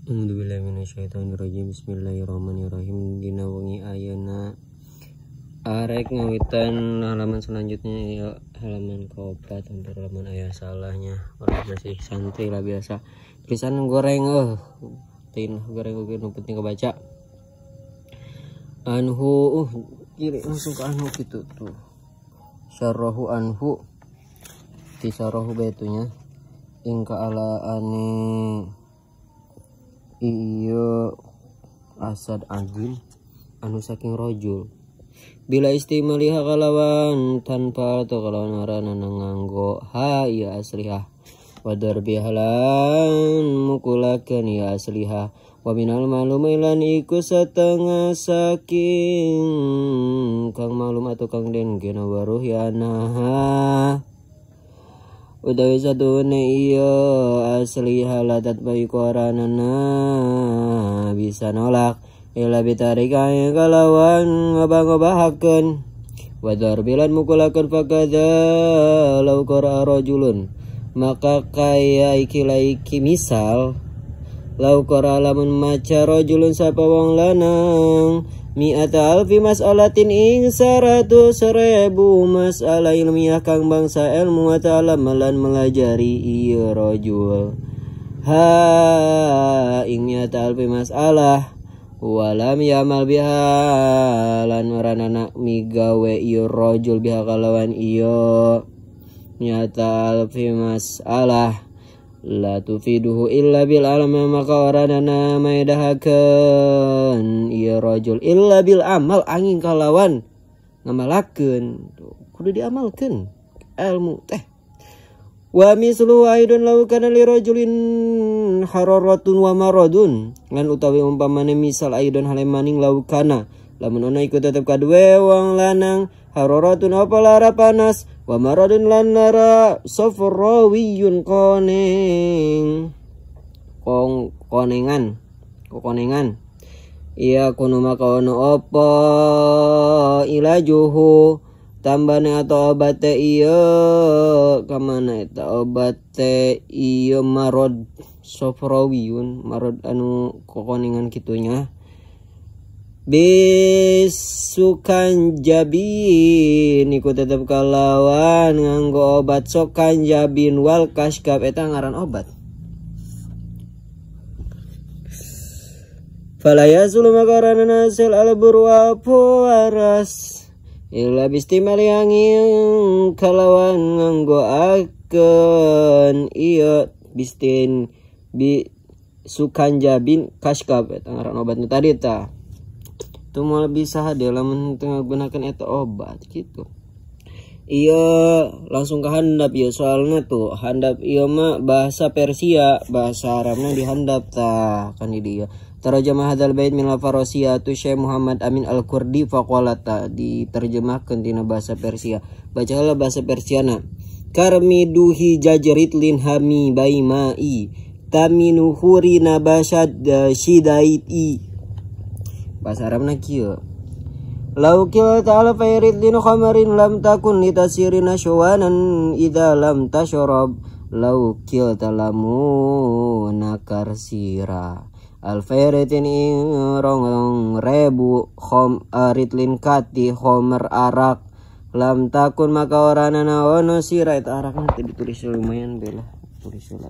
Bismillahirrahmanirrahim Bismillahirrahmanirrahim Dinawangi ayana Arek ngawitan halaman selanjutnya ya halaman kopra hampir halaman ayah salahnya orang masih santai lah biasa tulisan goreng eh tin goreng oke nu penting kebaca anhu uh kiri langsung ke anhu gitu tuh sarohu anhu sarohu betunya. ingka ala ani iya asad angin anu saking rojul bila istimaliha kalawan tanpa atau kalawan harana anu nganggo ha iya asliha wadar bihalan mukulakan iya asliha wa minal malumilan iku setengah saking kang malum atau kang den gena waruh ya nah Udah bisa tuh nih yo asli halatat bayi koranana bisa nolak ila bitarikae kalawan ngobah-ngobahaken Wadar bilan mukulakan fakada lau kora maka kaya iki laiki misal lau kora lamun maca rojulun sapa wong lanang Mi'ata alfi mas'alatin ing seratus seribu masalah ilmiah kang bangsa ilmu wa ta'ala melan melajari iya rojul Ha ing mi'ata alfi mas'alah Walam yamal biha lan maranana migawe iya rojul biha kalawan iya Mi'ata alfi mas'alah tufiduhu illa bil بالعلم maka waradana maidahakan iya rajul illa bil amal angin kalawan ngamalakeun kudu diamalkan ilmu teh wa mislu aidun lau kana li rajulin hararatun wa maradun ngan utawi umpamane misal aidun halemaning lau kana lamun ona ikut tetep kadue wong lanang hararatun apa lara panas wa maradun lan nara safrawiyun koneng kong konengan konengan iya kunu ono apa ilajuhu tambane atau obate teh iya kamana eta obat obate iya marod safrawiyun marod anu kokoningan kitunya bisukan jabin iku tetap kalawan nganggo obat sokan jabin wal kaskap eta ngaran obat Falaya sulu makarana nasil al burwa puaras Ila bistimali angin kalawan nganggo akan iya bistin bi sukan jabin kaskap eta ngaran obat nu tadi ta itu mau lebih sah dalam menggunakan tengah obat gitu iya langsung ke handap ya soalnya tuh handap iya mah bahasa Persia bahasa Arabnya dihandap ta kan di dia terjemah hadal bait min farosia tu Syekh Muhammad Amin Al Kurdi di diterjemahkan tina bahasa Persia bacalah bahasa Persiana karmi duhi jajrit lin hami baimai taminuhuri nabashad eh, shidait i bahasa Arabna kieu Laukil ta'ala fairid lino khamarin lam takun litasirina syuwanan ida lam tashorob Laukil talamu nakar sirah Alfairetin rong rebu khom aritlin ah, kati homer arak lam takun maka orana naono sira itu araknya tadi tulis lumayan bela tulis lah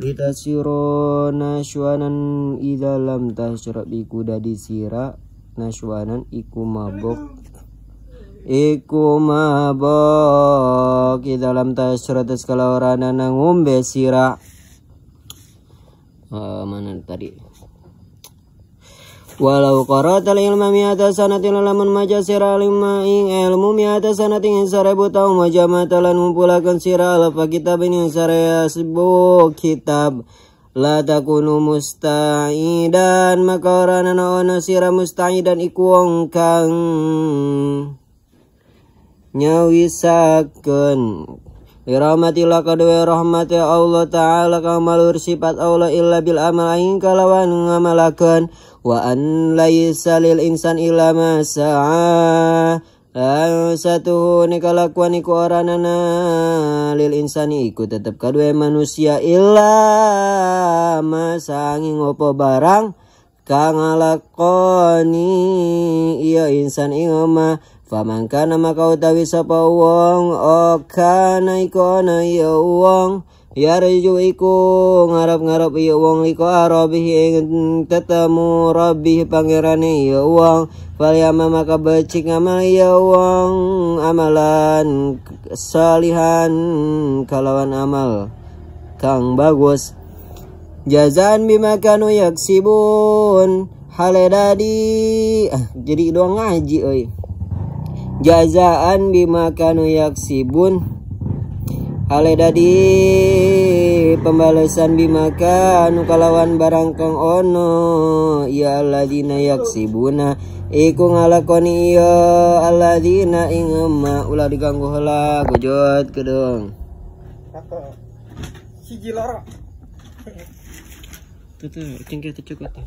litasiro naswanan idza lam tasra iku dadi sira naswanan iku mabok iku mabok idza lam tasra tas kala ora ngombe sira uh, mana tadi Walau qaratal ilma mi'ata sanatin lamun maja sira lima ing ilmu mi'ata sanatin ing seribu tahun matalan ngumpulakan sira alfa kitab ini saraya sebu kitab La takunu musta'idan maka orang ana sira musta'idan iku wong kang nyawisakan Birahmatillah kadua rahmati Allah Ta'ala kamalur sifat Allah illa bil amal ain kalawan ngamalakan wa an laisa lil insan illa ma sa'a Lalu satu ni kalakuan iku oranana lil insani iku tetap kedua manusia illa masa angin opo barang kang ngalakoni iya insan ingoma nama maka utawi sapa wong kana iku ana ya wong yarju iku ngarep-ngarep ya wong iku arabih ing tetemu rabbih pangerane uang, iya wong mama maka becik ngamal ya wong amalan salihan kalawan amal kang bagus jazan bima kanu sibun, haledadi ah, jadi doang ngaji oi jazaan bima kanu yaksibun Hale dadi pembalasan bimakan kalawan barangkong ono ya alladzina yaksibuna iku ngalakoni ya ala dina ingem ema ulah diganggu heula gojot kedung siji loro tuh tuh cengkeh cukup tuh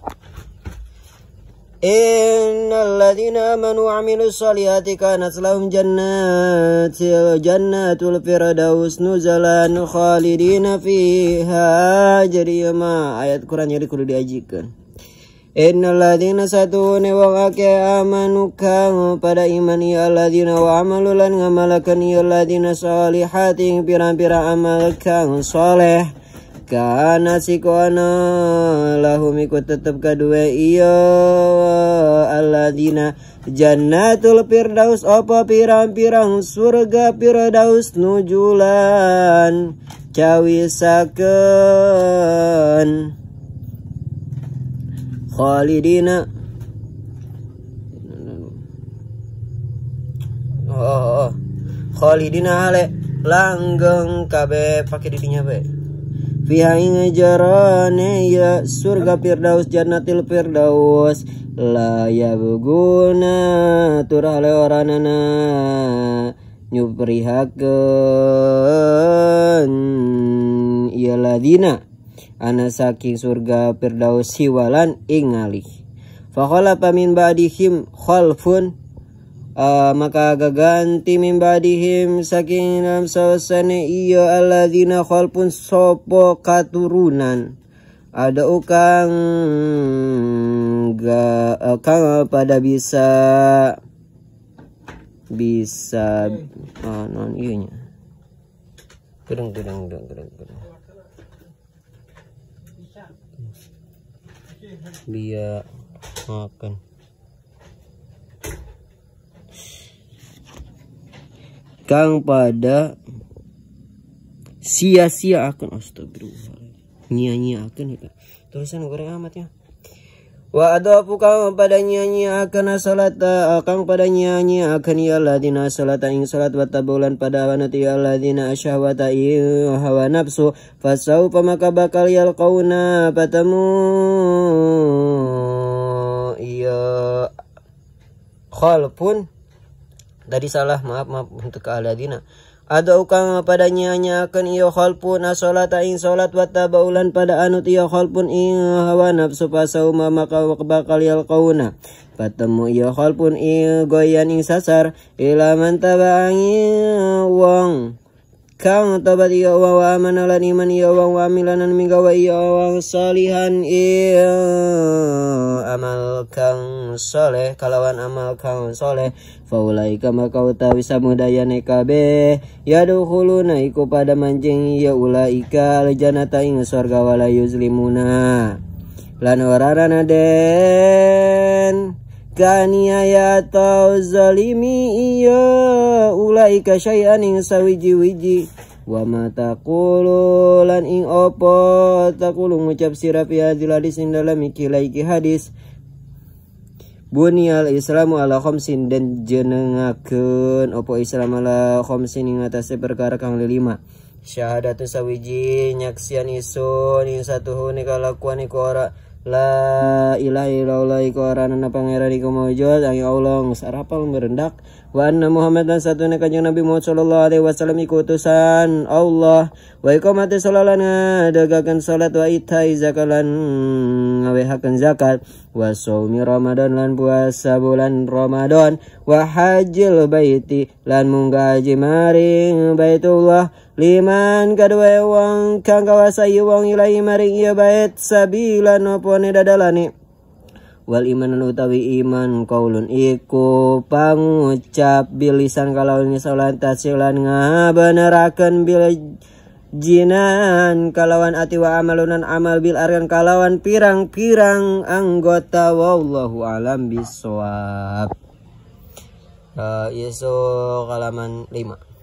إن الذين آمنوا وعملوا الصالحات كانت لهم جنات جنات الفردوس نزلا خالدين فيها جريما ayat Quran yang kulu diajikan satu satune wa ake amanu kang pada imani ya alladzina wa amalulan ngamalakan ya alladzina solihati pirang-pirang amal kang Kana si kono lahum iku tetep kadue iyo aladina jannatul firdaus apa pirang-pirang surga firdaus nujulan cawisaken khalidina oh, oh, oh. khalidina ale langgeng kabe pakai didinya be fiha ing jarane ya surga firdaus jannatil firdaus la ya buguna turah le oranana nyuprihakeun ya ladina ana saking surga firdaus siwalan ingali ngalih faqala pamin ba'dihim khalfun Ah, maka gaganti min badihim saking dalam sawasane iya alladzina khalpun sopo katurunan ada ukang ga uh, pada bisa bisa oh, non iunya nya gereng gereng gereng gereng biar makan kang pada sia-sia akan astagfirullah nyanyi akan ya tulisan goreng amat ya wa adapu kang pada nyanyi akan asalata, kang pada nyanyi akan ya ladina salata ing salat watabolan bulan pada wanati ya ladina syahwata hawa nafsu fasau pamaka bakal yalqauna patamu iya khalpun Tadi salah, maaf maaf untuk aladina. Ada ukang padanya hanya akan iyo ya khalpun asolata ing solat wata baulan pada anut iyo ya khalpun ing hawa nafsu pasau mama kau bakal yal kauna. Patemu iyo ya khalpun ing goyan ing sasar ilaman tabangi wong. كان تبدي وآمن لني من يوم وعملنا من قوي صالحا amal kang soleh kalawan amal kang soleh faulaika maka utawi samudayane kabeh yadukhuluna iku pada mancing ya ulaika aljanata ing surga wala yuzlimuna lan wararana den kaniaya atau zalimi iya ulai syai'an ing sawiji-wiji wa mata taqulu lan ing opo taqulu ngucap sirap ya hadis ing dalam iki laiki hadis Bunyal Islamu ala khomsin dan jenengakun opo Islam ala khomsin ing atasnya perkara kang lima syahadatu sawiji nyaksian isun ing satuhu kalakuan iku ora La ilaha illallah iku aranana pangeran iku maujud ang Allah sarapal merendak wa anna Muhammad dan satu kanjeng Nabi Muhammad sallallahu alaihi wasallam iku utusan Allah wa iqamati sholalan dagakan salat wa itai zakalan wehakan zakat wa shaumi ramadan lan puasa bulan ramadan wa hajil baiti lan mungga haji maring baitullah liman kedua wong kang kawasai wong ilahi maring ya bait sabilan opone dadalani wal iman utawi iman kaulun iku pangucap bilisan kalau ini salat tasilan ngabenerakan bilisan jinan kalawan ati wa amalunan amal bil aryan kalawan pirang-pirang anggota wallahu alam biswab uh, eh, Yeso iya, kalaman 5